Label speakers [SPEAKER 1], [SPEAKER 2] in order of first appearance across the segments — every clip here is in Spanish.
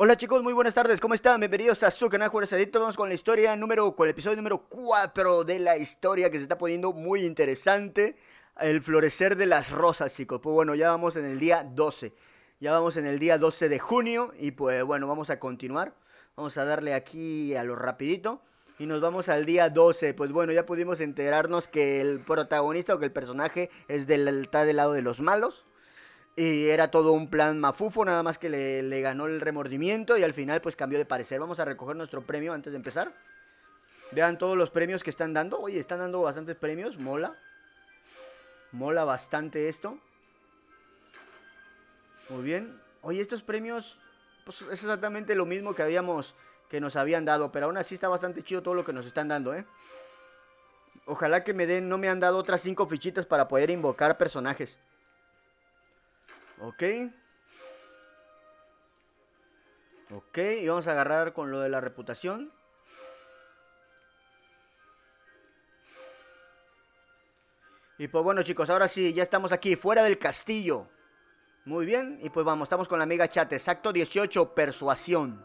[SPEAKER 1] Hola chicos, muy buenas tardes, ¿cómo están? Bienvenidos a su canal Adictos. Vamos con la historia número, con el episodio número 4 de la historia que se está poniendo muy interesante. El florecer de las rosas, chicos. Pues bueno, ya vamos en el día 12. Ya vamos en el día 12 de junio y pues bueno, vamos a continuar. Vamos a darle aquí a lo rapidito y nos vamos al día 12. Pues bueno, ya pudimos enterarnos que el protagonista o que el personaje es está del lado de los malos y era todo un plan mafufo, nada más que le, ganó el remordimiento y al final pues cambió de parecer. Vamos a recoger nuestro premio antes de empezar. Vean todos los premios que están dando. Oye, están dando bastantes premios, mola. Mola bastante esto. Muy bien. Oye, estos premios pues es exactamente lo mismo que habíamos que nos habían dado, pero aún así está bastante chido todo lo que nos están dando, ¿eh? Ojalá que me den, no me han dado otras cinco fichitas para poder invocar personajes. Ok. Ok, y vamos a agarrar con lo de la reputación. Y pues bueno chicos, ahora sí, ya estamos aquí, fuera del castillo. Muy bien, y pues vamos, estamos con la amiga chat, exacto 18, persuasión.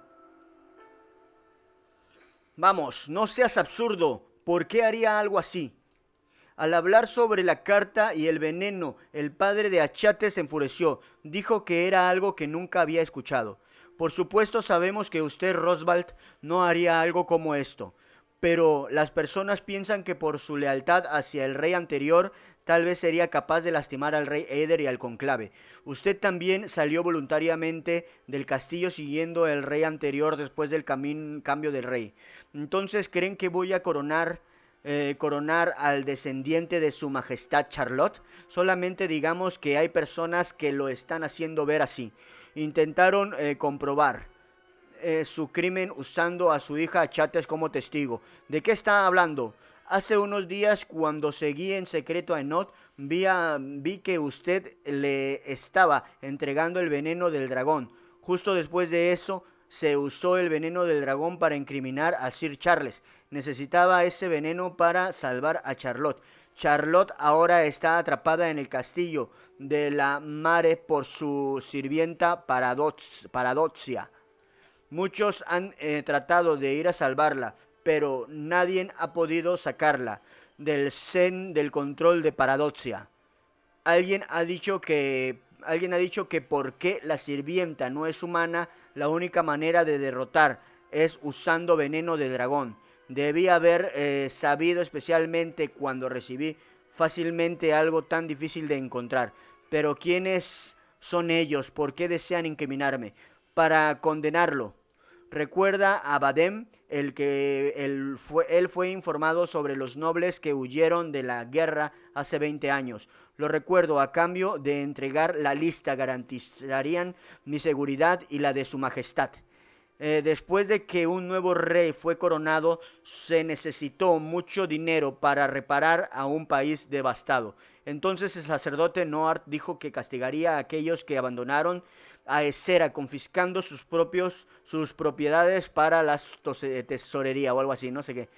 [SPEAKER 1] Vamos, no seas absurdo, ¿por qué haría algo así? Al hablar sobre la carta y el veneno, el padre de Achate se enfureció. Dijo que era algo que nunca había escuchado. Por supuesto sabemos que usted, Roswald, no haría algo como esto. Pero las personas piensan que por su lealtad hacia el rey anterior, tal vez sería capaz de lastimar al rey Eder y al conclave. Usted también salió voluntariamente del castillo siguiendo al rey anterior después del cambio del rey. Entonces, ¿creen que voy a coronar eh, coronar al descendiente de su majestad Charlotte, solamente digamos que hay personas que lo están haciendo ver así. Intentaron eh, comprobar eh, su crimen usando a su hija Chates como testigo. ¿De qué está hablando? Hace unos días cuando seguí en secreto a Enot, vi, vi que usted le estaba entregando el veneno del dragón. Justo después de eso, se usó el veneno del dragón para incriminar a Sir Charles necesitaba ese veneno para salvar a Charlotte. Charlotte ahora está atrapada en el castillo de la Mare por su sirvienta Paradoxia. Muchos han eh, tratado de ir a salvarla, pero nadie ha podido sacarla del zen del control de Paradoxia. Alguien ha dicho que alguien ha dicho que porque la sirvienta no es humana, la única manera de derrotar es usando veneno de dragón. Debía haber eh, sabido especialmente cuando recibí fácilmente algo tan difícil de encontrar. Pero ¿quiénes son ellos? ¿Por qué desean incriminarme? Para condenarlo. Recuerda a Badem, el que él fue, él fue informado sobre los nobles que huyeron de la guerra hace 20 años. Lo recuerdo, a cambio de entregar la lista garantizarían mi seguridad y la de su majestad. Eh, después de que un nuevo rey fue coronado, se necesitó mucho dinero para reparar a un país devastado. Entonces el sacerdote Noart dijo que castigaría a aquellos que abandonaron a Esera, confiscando sus propios sus propiedades para la eh, tesorería o algo así, no sé qué.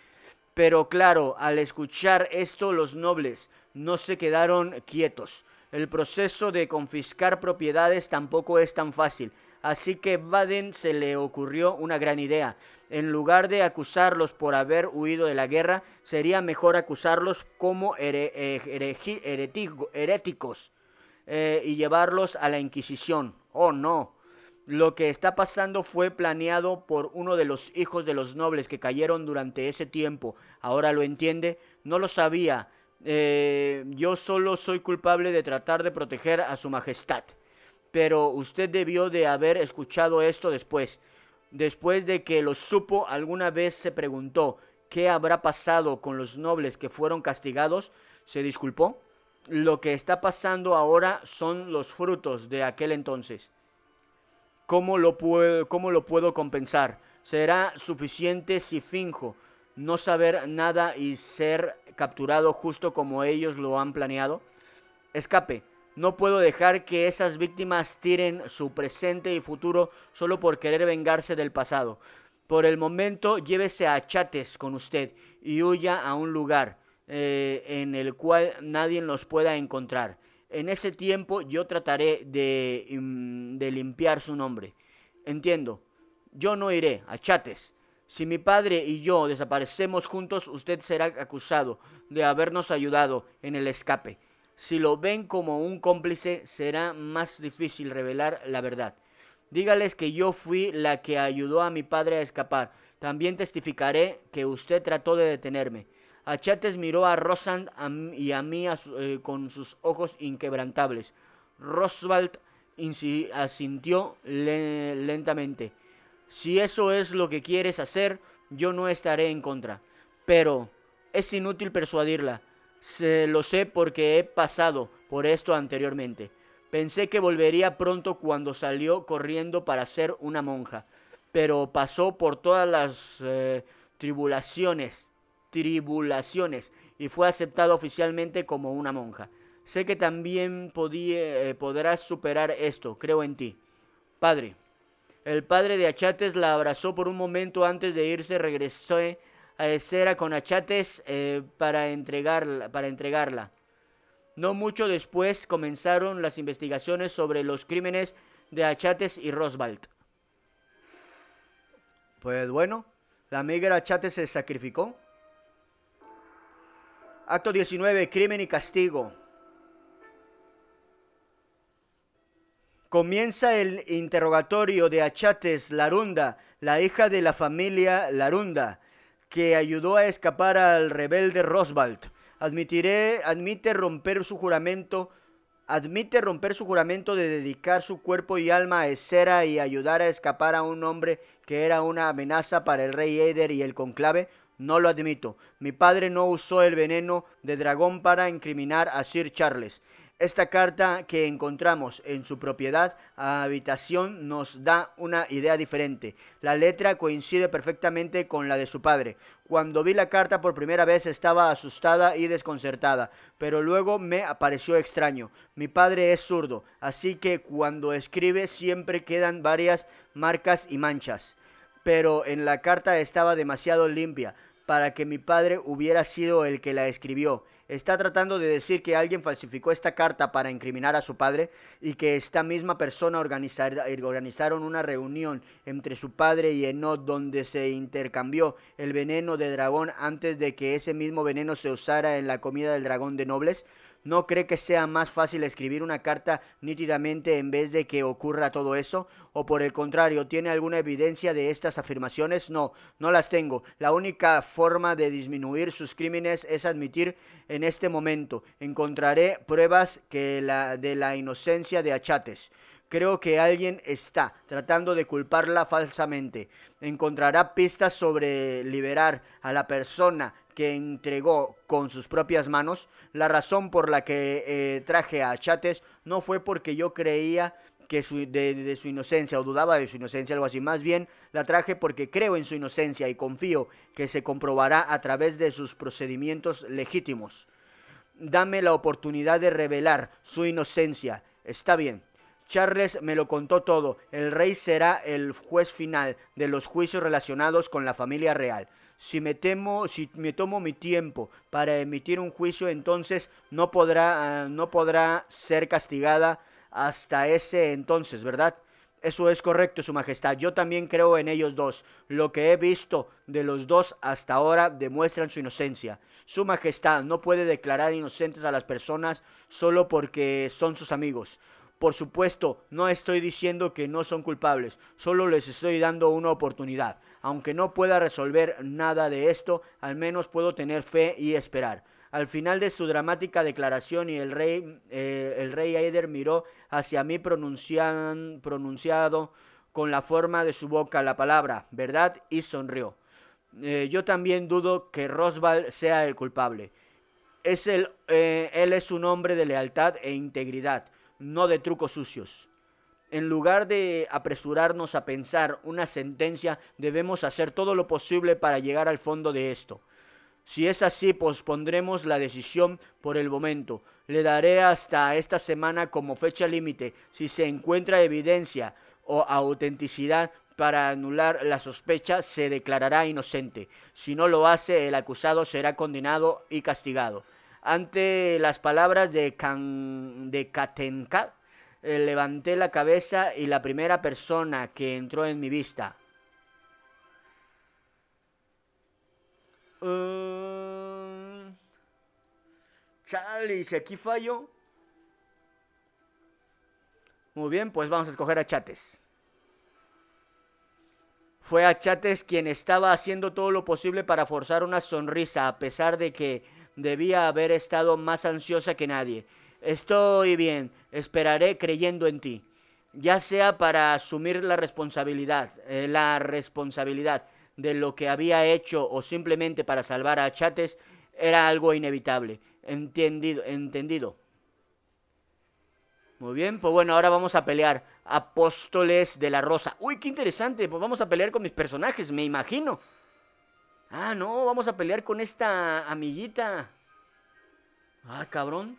[SPEAKER 1] Pero claro, al escuchar esto, los nobles no se quedaron quietos. El proceso de confiscar propiedades tampoco es tan fácil. Así que Baden se le ocurrió una gran idea. En lugar de acusarlos por haber huido de la guerra, sería mejor acusarlos como eh, heréticos eh, y llevarlos a la Inquisición. Oh no, lo que está pasando fue planeado por uno de los hijos de los nobles que cayeron durante ese tiempo. Ahora lo entiende, no lo sabía. Eh, yo solo soy culpable de tratar de proteger a su majestad pero usted debió de haber escuchado esto después. Después de que lo supo, alguna vez se preguntó, ¿qué habrá pasado con los nobles que fueron castigados? Se disculpó. Lo que está pasando ahora son los frutos de aquel entonces. ¿Cómo lo, puedo, lo puedo compensar? Será suficiente si finjo no saber nada y ser capturado justo como ellos lo han planeado. Escape no puedo dejar que esas víctimas tiren su presente y futuro solo por querer vengarse del pasado. Por el momento, llévese a Chates con usted y huya a un lugar eh, en el cual nadie los pueda encontrar. En ese tiempo yo trataré de, mm, de limpiar su nombre. Entiendo, yo no iré a Chates. Si mi padre y yo desaparecemos juntos, usted será acusado de habernos ayudado en el escape. Si lo ven como un cómplice, será más difícil revelar la verdad. Dígales que yo fui la que ayudó a mi padre a escapar. También testificaré que usted trató de detenerme. Achates miró a Rosand y a mí eh, con sus ojos inquebrantables. Roswald asintió lentamente. Si eso es lo que quieres hacer, yo no estaré en contra. Pero es inútil persuadirla. Se lo sé porque he pasado por esto anteriormente. Pensé que volvería pronto cuando salió corriendo para ser una monja, pero pasó por todas las eh, tribulaciones, tribulaciones, y fue aceptada oficialmente como una monja. Sé que también eh, podrás superar esto, creo en ti. Padre. El padre de Achates la abrazó por un momento antes de irse, regresó a cera con achates eh, para, entregarla, para entregarla. No mucho después comenzaron las investigaciones sobre los crímenes de Achates y Roswald. Pues bueno, la migra Achates se sacrificó. Acto 19, crimen y castigo. Comienza el interrogatorio de Achates Larunda, la hija de la familia Larunda, que ayudó a escapar al rebelde Roswald. Admitiré, admite romper su juramento, admite romper su juramento de dedicar su cuerpo y alma a Esera y ayudar a escapar a un hombre que era una amenaza para el rey Eder y el conclave. No lo admito. Mi padre no usó el veneno de dragón para incriminar a Sir Charles. Esta carta que encontramos en su propiedad habitación nos da una idea diferente. La letra coincide perfectamente con la de su padre. Cuando vi la carta por primera vez estaba asustada y desconcertada, pero luego me apareció extraño. Mi padre es zurdo, así que cuando escribe siempre quedan varias marcas y manchas. Pero en la carta estaba demasiado limpia para que mi padre hubiera sido el que la escribió está tratando de decir que alguien falsificó esta carta para incriminar a su padre y que esta misma persona organizaron una reunión entre su padre y Enoch donde se intercambió el veneno de dragón antes de que ese mismo veneno se usara en la comida del dragón de nobles. ¿No cree que sea más fácil escribir una carta nítidamente en vez de que ocurra todo eso? ¿O por el contrario, tiene alguna evidencia de estas afirmaciones? No, no las tengo. La única forma de disminuir sus crímenes es admitir en este momento. Encontraré pruebas que la, de la inocencia de Achates. Creo que alguien está tratando de culparla falsamente. Encontrará pistas sobre liberar a la persona que entregó con sus propias manos, la razón por la que eh, traje a Chates no fue porque yo creía que su, de, de, su inocencia o dudaba de su inocencia, algo así. Más bien la traje porque creo en su inocencia y confío que se comprobará a través de sus procedimientos legítimos. Dame la oportunidad de revelar su inocencia. Está bien. Charles me lo contó todo. El rey será el juez final de los juicios relacionados con la familia real. Si me, temo, si me tomo mi tiempo para emitir un juicio, entonces no podrá, eh, no podrá ser castigada hasta ese entonces, ¿verdad? Eso es correcto, Su Majestad. Yo también creo en ellos dos. Lo que he visto de los dos hasta ahora demuestran su inocencia. Su Majestad no puede declarar inocentes a las personas solo porque son sus amigos. Por supuesto, no estoy diciendo que no son culpables, solo les estoy dando una oportunidad. Aunque no pueda resolver nada de esto, al menos puedo tener fe y esperar. Al final de su dramática declaración y el rey, eh, el rey Aider miró hacia mí pronuncian, pronunciado con la forma de su boca la palabra verdad y sonrió. Eh, yo también dudo que Roswald sea el culpable. Es eh, él es un hombre de lealtad e integridad, no de trucos sucios. En lugar de apresurarnos a pensar una sentencia, debemos hacer todo lo posible para llegar al fondo de esto. Si es así, pospondremos la decisión por el momento. Le daré hasta esta semana como fecha límite si se encuentra evidencia o autenticidad para anular la sospecha, se declarará inocente. Si no lo hace, el acusado será condenado y castigado. Ante las palabras de, Can... de eh, levanté la cabeza y la primera persona que entró en mi vista. Um, Charlie, si aquí fallo. Muy bien, pues vamos a escoger a Chates. Fue a Chates quien estaba haciendo todo lo posible para forzar una sonrisa, a pesar de que debía haber estado más ansiosa que nadie estoy bien, esperaré creyendo en ti, ya sea para asumir la responsabilidad, eh, la responsabilidad de lo que había hecho o simplemente para salvar a Chates, era algo inevitable. Entendido, entendido. Muy bien, pues bueno, ahora vamos a pelear. Apóstoles de la Rosa. Uy, qué interesante, pues vamos a pelear con mis personajes, me imagino. Ah, no, vamos a pelear con esta amiguita. Ah, cabrón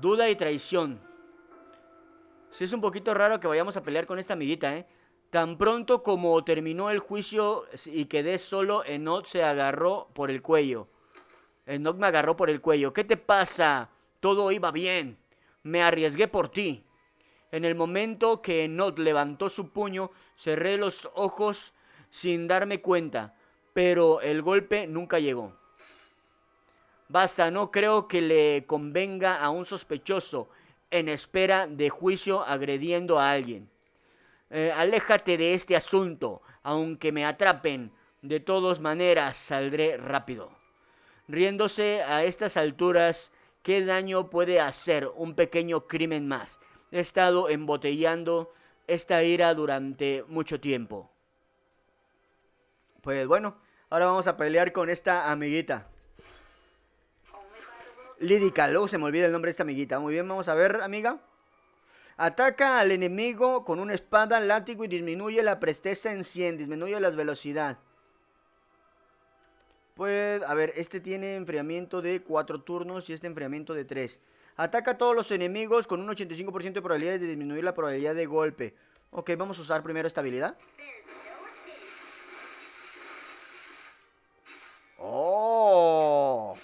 [SPEAKER 1] duda y traición. Sí es un poquito raro que vayamos a pelear con esta amiguita, ¿eh? Tan pronto como terminó el juicio y quedé solo, Enoch se agarró por el cuello. Enoch me agarró por el cuello. ¿Qué te pasa? Todo iba bien. Me arriesgué por ti. En el momento que Enoch levantó su puño, cerré los ojos sin darme cuenta, pero el golpe nunca llegó. Basta, no creo que le convenga a un sospechoso en espera de juicio agrediendo a alguien. Eh, aléjate de este asunto, aunque me atrapen, de todas maneras saldré rápido. Riéndose a estas alturas, ¿qué daño puede hacer un pequeño crimen más? He estado embotellando esta ira durante mucho tiempo. Pues bueno, ahora vamos a pelear con esta amiguita lírica. Luego se me olvida el nombre de esta amiguita. Muy bien, vamos a ver, amiga. Ataca al enemigo con una espada, látigo y disminuye la presteza en 100, disminuye la velocidad. Pues, a ver, este tiene enfriamiento de 4 turnos y este enfriamiento de 3. Ataca a todos los enemigos con un 85% de probabilidades de disminuir la probabilidad de golpe. Ok, vamos a usar primero esta habilidad. ¡Oh!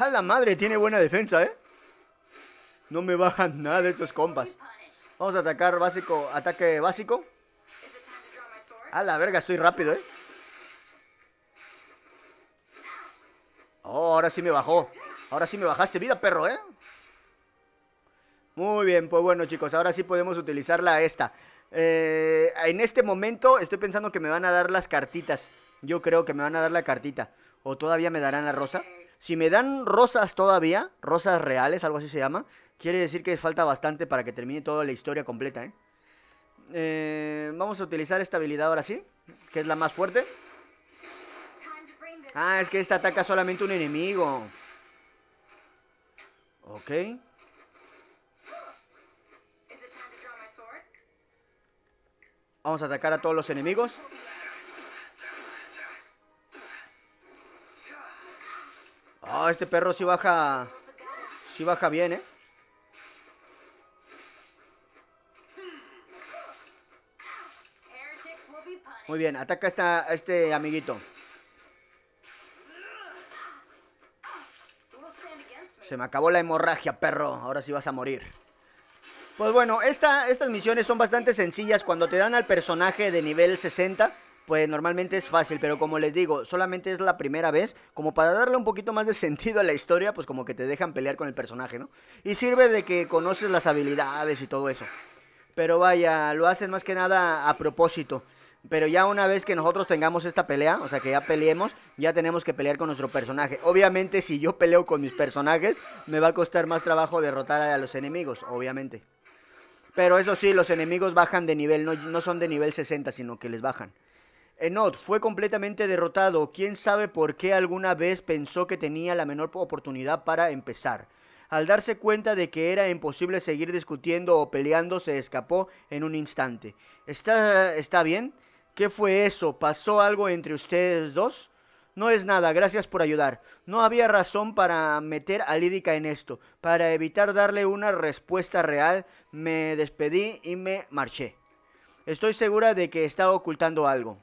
[SPEAKER 1] A la madre, tiene buena defensa, ¿eh? No me bajan nada de estos compas. Vamos a atacar básico, ataque básico. A la verga, estoy rápido, ¿eh? Oh, ahora sí me bajó. Ahora sí me bajaste vida, perro, ¿eh? Muy bien, pues bueno, chicos, ahora sí podemos utilizarla esta. Eh, en este momento estoy pensando que me van a dar las cartitas. Yo creo que me van a dar la cartita. ¿O todavía me darán la rosa? Si me dan rosas todavía, rosas reales, algo así se llama, quiere decir que falta bastante para que termine toda la historia completa. ¿eh? Eh, vamos a utilizar esta habilidad ahora sí, que es la más fuerte. Ah, es que esta ataca solamente un enemigo. Ok. Vamos a atacar a todos los enemigos. Ah, este perro sí baja. Sí baja bien, ¿eh? Muy bien, ataca a este amiguito. Se me acabó la hemorragia, perro. Ahora sí vas a morir. Pues bueno, estas misiones son bastante sencillas. Cuando te dan al personaje de nivel 60, pues normalmente es fácil, pero como les digo, solamente es la primera vez, como para darle un poquito más de sentido a la historia, pues como que te dejan pelear con el personaje, ¿no? Y sirve de que conoces las habilidades y todo eso. Pero vaya, lo hacen más que nada a propósito. Pero ya una vez que nosotros tengamos esta pelea, o sea que ya peleemos, ya tenemos que pelear con nuestro personaje. Obviamente si yo peleo con mis personajes, me va a costar más trabajo derrotar a los enemigos, obviamente. Pero eso sí, los enemigos bajan de nivel, no, no son de nivel 60, sino que les bajan. Enot fue completamente derrotado. Quién sabe por qué alguna vez pensó que tenía la menor oportunidad para empezar. Al darse cuenta de que era imposible seguir discutiendo o peleando, se escapó en un instante. ¿Está, bien? ¿Qué fue eso? ¿Pasó algo entre ustedes dos? No es nada, gracias por ayudar. No había razón para meter a Lídica en esto. Para evitar darle una respuesta real, me despedí y me marché. Estoy segura de que está ocultando algo.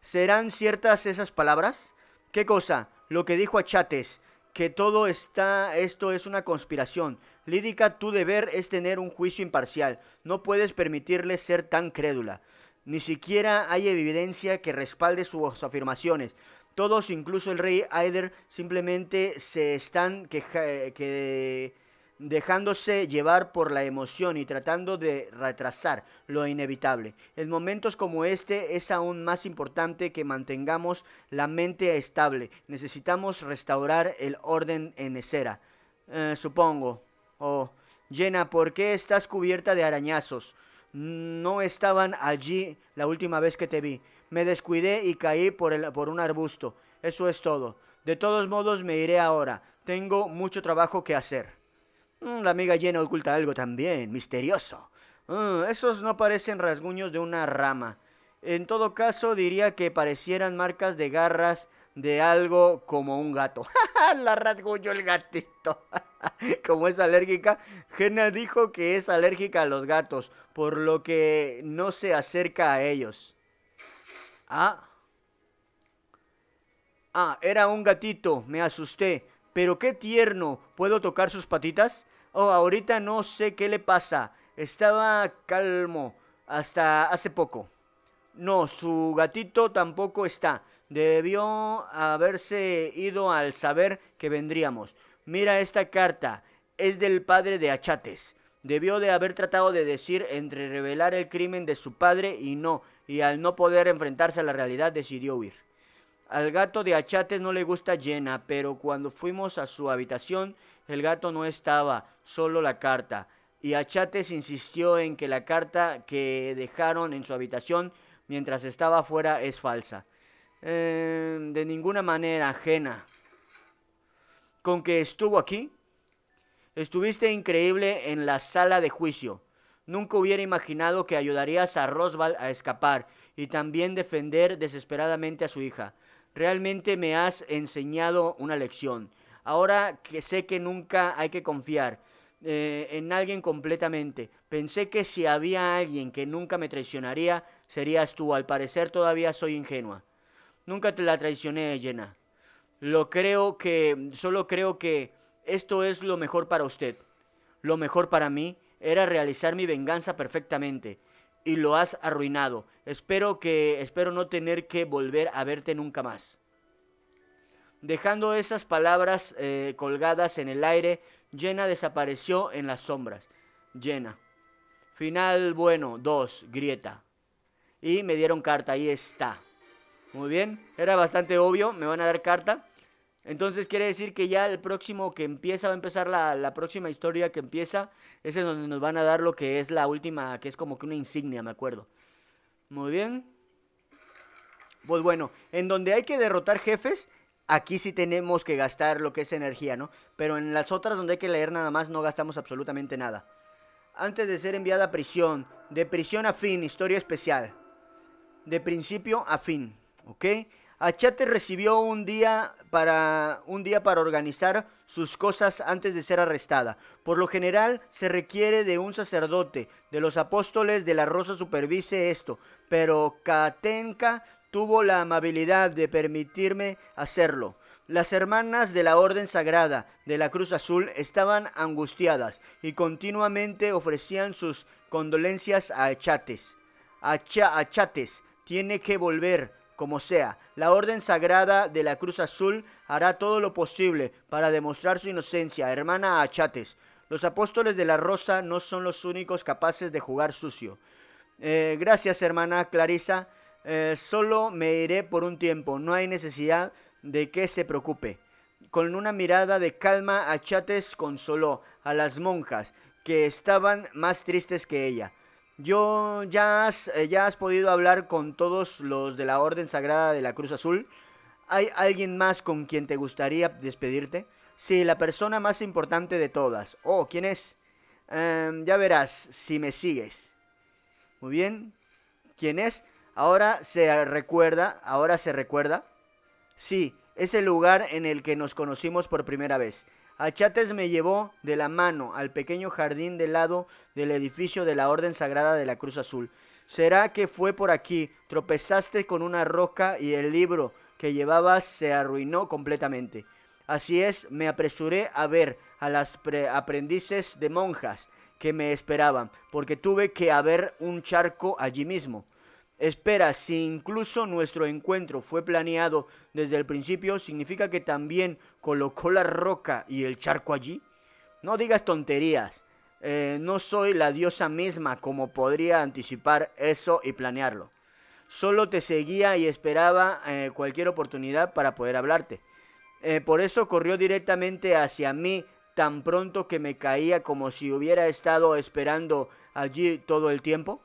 [SPEAKER 1] ¿Serán ciertas esas palabras? ¿Qué cosa? Lo que dijo Achates, que todo está, esto es una conspiración. Lídica, tu deber es tener un juicio imparcial. No puedes permitirle ser tan crédula. Ni siquiera hay evidencia que respalde sus afirmaciones. Todos, incluso el rey Aider, simplemente se están eh, que dejándose llevar por la emoción y tratando de retrasar lo inevitable. En momentos como este es aún más importante que mantengamos la mente estable. Necesitamos restaurar el orden en escena. Eh, supongo. Oh, Jenna, ¿por qué estás cubierta de arañazos? No estaban allí la última vez que te vi. Me descuidé y caí por, el, por un arbusto. Eso es todo. De todos modos me iré ahora. Tengo mucho trabajo que hacer. Mm, la amiga llena oculta algo también, misterioso. Mm, esos no parecen rasguños de una rama. En todo caso, diría que parecieran marcas de garras de algo como un gato. la rasguño el gatito. como es alérgica, Jenna dijo que es alérgica a los gatos, por lo que no se acerca a ellos. Ah. Ah, era un gatito, me asusté. Pero qué tierno, ¿puedo tocar sus patitas? Oh, ahorita no sé qué le pasa. Estaba calmo hasta hace poco. No, su gatito tampoco está. Debió haberse ido al saber que vendríamos. Mira esta carta. Es del padre de Achates. Debió de haber tratado de decir entre revelar el crimen de su padre y no, y al no poder enfrentarse a la realidad decidió huir. Al gato de Achates no le gusta llena, pero cuando fuimos a su habitación, el gato no estaba, solo la carta. Y Achates insistió en que la carta que dejaron en su habitación mientras estaba afuera es falsa. Em, de ninguna manera ajena. Con que estuvo aquí, estuviste increíble en la sala de juicio. Nunca hubiera imaginado que ayudarías a Roswell a escapar y también defender desesperadamente a su hija realmente me has enseñado una lección. Ahora que sé que nunca hay que confiar eh, en alguien completamente, pensé que si había alguien que nunca me traicionaría, serías tú. Al parecer todavía soy ingenua. Nunca te la traicioné, Elena. Lo creo que, solo creo que esto es lo mejor para usted. Lo mejor para mí era realizar mi venganza perfectamente. Y lo has arruinado. Espero que espero no tener que volver a verte nunca más. Dejando esas palabras eh, colgadas en el aire, Jenna desapareció en las sombras. Jenna. Final bueno, dos, grieta. Y me dieron carta, ahí está. Muy bien, era bastante obvio, me van a dar carta. Entonces quiere decir que ya el próximo que empieza, va a empezar la, la próxima historia que empieza, es es donde nos van a dar lo que es la última, que es como que una insignia, me acuerdo. Muy bien. Pues bueno, en donde hay que derrotar jefes, aquí sí tenemos que gastar lo que es energía, ¿no? Pero en las otras donde hay que leer nada más, no gastamos absolutamente nada. Antes de ser enviada a prisión, de prisión a fin, historia especial. De principio a fin, ¿ok? Achate recibió un día para un día para organizar sus cosas antes de ser arrestada. Por lo general se requiere de un sacerdote, de los apóstoles de la Rosa supervise esto, pero catenca tuvo la amabilidad de permitirme hacerlo. Las hermanas de la Orden Sagrada de la Cruz Azul estaban angustiadas y continuamente ofrecían sus condolencias a Achates. Acha Achates tiene que volver, como sea, la Orden Sagrada de la Cruz Azul hará todo lo posible para demostrar su inocencia, hermana Achates. Los apóstoles de la Rosa no son los únicos capaces de jugar sucio. Eh, gracias, hermana Clarisa. Eh, solo me iré por un tiempo. No hay necesidad de que se preocupe. Con una mirada de calma, Achates consoló a las monjas que estaban más tristes que ella. Yo ya has, eh, ya has podido hablar con todos los de la Orden Sagrada de la Cruz Azul. ¿Hay alguien más con quien te gustaría despedirte? Sí, la persona más importante de todas. Oh, ¿quién es? Em, ya verás si me sigues. Muy bien. ¿Quién es? Ahora se recuerda, ahora se recuerda. Sí, es el lugar en el que nos conocimos por primera vez. Achates me llevó de la mano al pequeño jardín del lado del edificio de la Orden Sagrada de la Cruz Azul. ¿Será que fue por aquí? Tropezaste con una roca y el libro que llevabas se arruinó completamente. Así es, me apresuré a ver a las aprendices de monjas que me esperaban, porque tuve que haber un charco allí mismo espera, si incluso nuestro encuentro fue planeado desde el principio, ¿significa que también colocó la roca y el charco allí? No digas tonterías. Eh, no soy la diosa misma como podría anticipar eso y planearlo. Solo te seguía y esperaba eh, cualquier oportunidad para poder hablarte. Eh, por eso corrió directamente hacia mí tan pronto que me caía como si hubiera estado esperando allí todo el tiempo.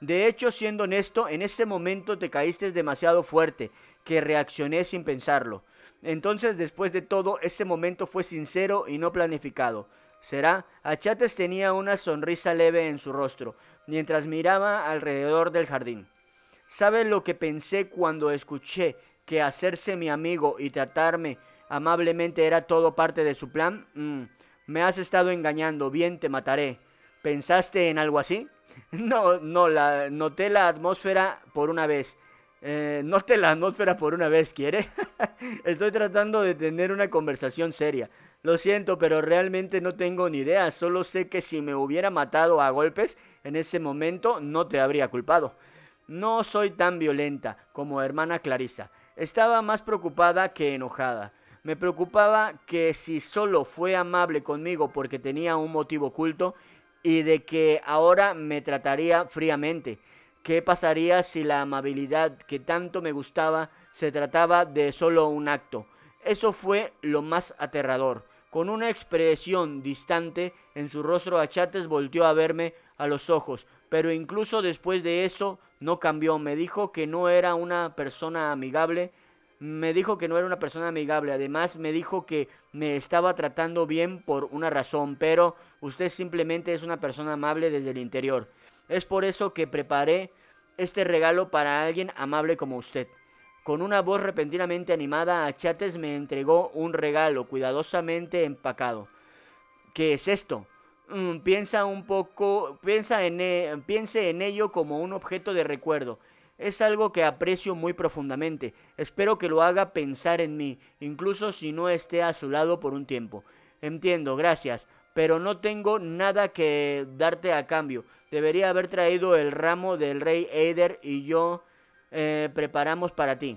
[SPEAKER 1] De hecho, siendo honesto, en ese momento te caíste demasiado fuerte, que reaccioné sin pensarlo. Entonces, después de todo, ese momento fue sincero y no planificado. Será, Achates tenía una sonrisa leve en su rostro, mientras miraba alrededor del jardín. ¿Sabes lo que pensé cuando escuché que hacerse mi amigo y tratarme amablemente era todo parte de su plan? Mm, me has estado engañando, bien te mataré. ¿Pensaste en algo así? No, no, noté la atmósfera por una vez. Eh, note la atmósfera por una vez, ¿quiere? Estoy tratando de tener una conversación seria. Lo siento, pero realmente no tengo ni idea. Solo sé que si me hubiera matado a golpes en ese momento, no te habría culpado. No soy tan violenta como hermana Clarisa. Estaba más preocupada que enojada. Me preocupaba que si solo fue amable conmigo porque tenía un motivo oculto, y de que ahora me trataría fríamente. ¿Qué pasaría si la amabilidad que tanto me gustaba se trataba de solo un acto? Eso fue lo más aterrador. Con una expresión distante en su rostro, Achates volteó a verme a los ojos, pero incluso después de eso no cambió. Me dijo que no era una persona amigable, me dijo que no era una persona amigable. Además, me dijo que me estaba tratando bien por una razón, pero usted simplemente es una persona amable desde el interior. Es por eso que preparé este regalo para alguien amable como usted. Con una voz repentinamente animada, Achates me entregó un regalo cuidadosamente empacado. ¿Qué es esto? Mm, piensa un poco, piensa e, piense en ello como un objeto de recuerdo. Es algo que aprecio muy profundamente. Espero que lo haga pensar en mí, incluso si no esté a su lado por un tiempo. Entiendo, gracias, pero no tengo nada que darte a cambio. Debería haber traído el ramo del rey Eider y yo eh, preparamos para ti.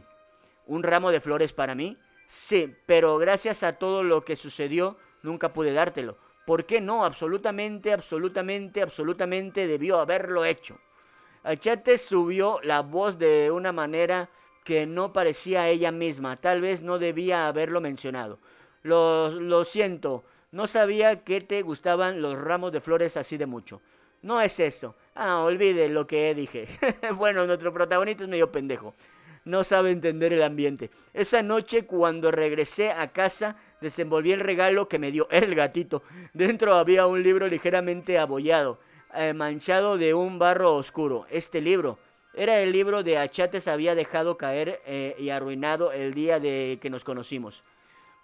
[SPEAKER 1] ¿Un ramo de flores para mí? Sí, pero gracias a todo lo que sucedió, nunca pude dártelo. ¿Por qué no? Absolutamente, absolutamente, absolutamente debió haberlo hecho. Achate subió la voz de una manera que no parecía a ella misma. Tal vez no debía haberlo mencionado. Lo, siento, no sabía que te gustaban los ramos de flores así de mucho. No es eso. Ah, olvide lo que dije. bueno, nuestro protagonista es medio pendejo. No sabe entender el ambiente. Esa noche cuando regresé a casa desenvolví el regalo que me dio. el gatito. Dentro había un libro ligeramente abollado. Eh, manchado de un barro oscuro. Este libro era el libro de Achates había dejado caer eh, y arruinado el día de que nos conocimos.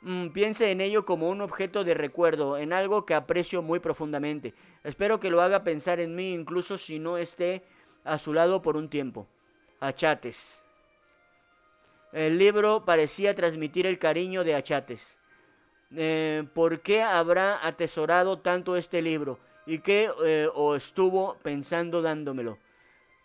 [SPEAKER 1] Mm, piense en ello como un objeto de recuerdo, en algo que aprecio muy profundamente. Espero que lo haga pensar en mí incluso si no esté a su lado por un tiempo. Achates. El libro parecía transmitir el cariño de Achates. Eh, ¿Por qué habrá atesorado tanto este libro? y que eh, o estuvo pensando dándomelo.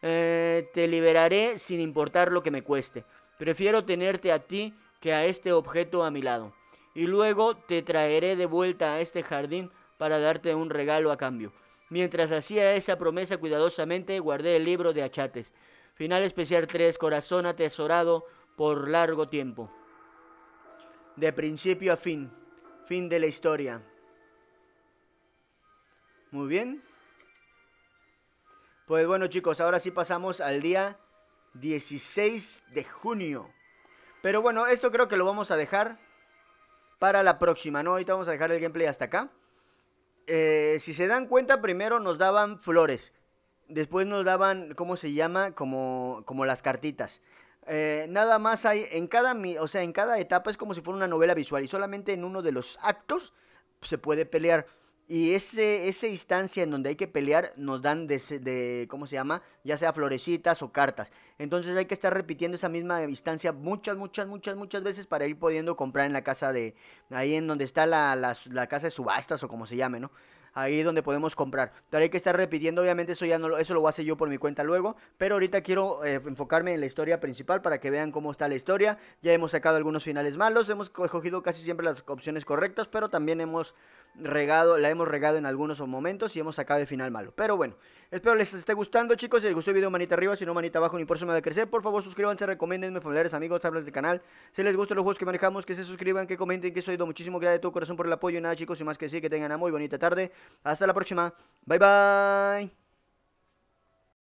[SPEAKER 1] Eh, te liberaré sin importar lo que me cueste. Prefiero tenerte a ti que a este objeto a mi lado. Y luego te traeré de vuelta a este jardín para darte un regalo a cambio. Mientras hacía esa promesa cuidadosamente, guardé el libro de achates. Final especial 3, corazón atesorado por largo tiempo. De principio a fin, fin de la historia. Muy bien. Pues bueno chicos, ahora sí pasamos al día 16 de junio. Pero bueno, esto creo que lo vamos a dejar para la próxima, ¿no? Ahorita vamos a dejar el gameplay hasta acá. Eh, si se dan cuenta, primero nos daban flores. Después nos daban, ¿cómo se llama? Como, como las cartitas. Eh, nada más hay, en cada, o sea, en cada etapa es como si fuera una novela visual y solamente en uno de los actos se puede pelear. Y ese, esa instancia en donde hay que pelear nos dan de, de, ¿cómo se llama? Ya sea florecitas o cartas. Entonces hay que estar repitiendo esa misma distancia muchas, muchas, muchas, muchas veces para ir pudiendo comprar en la casa de, ahí en donde está la, casa de subastas o como se llame, ¿no? Ahí es donde podemos comprar. Pero hay que estar repitiendo, obviamente eso ya no lo, eso lo voy a hacer yo por mi cuenta luego. Pero ahorita quiero eh, enfocarme en la historia principal para que vean cómo está la historia. Ya hemos sacado algunos finales malos, hemos cogido casi siempre las opciones correctas, pero también hemos regado, la hemos regado en algunos momentos y hemos sacado el final malo. Pero bueno, espero les esté gustando, chicos. Si les gustó el video, manita arriba, si no, manita abajo, ni por eso me a crecer. Por favor, suscríbanse, recomiéndenme, familiares, amigos, hablas del canal. Si les gustan los juegos que manejamos, que se suscriban, que comenten, que soy do muchísimo gracias de todo corazón por el apoyo. Y nada, chicos, y más que decir, que tengan una muy bonita tarde. Hasta la próxima. Bye bye.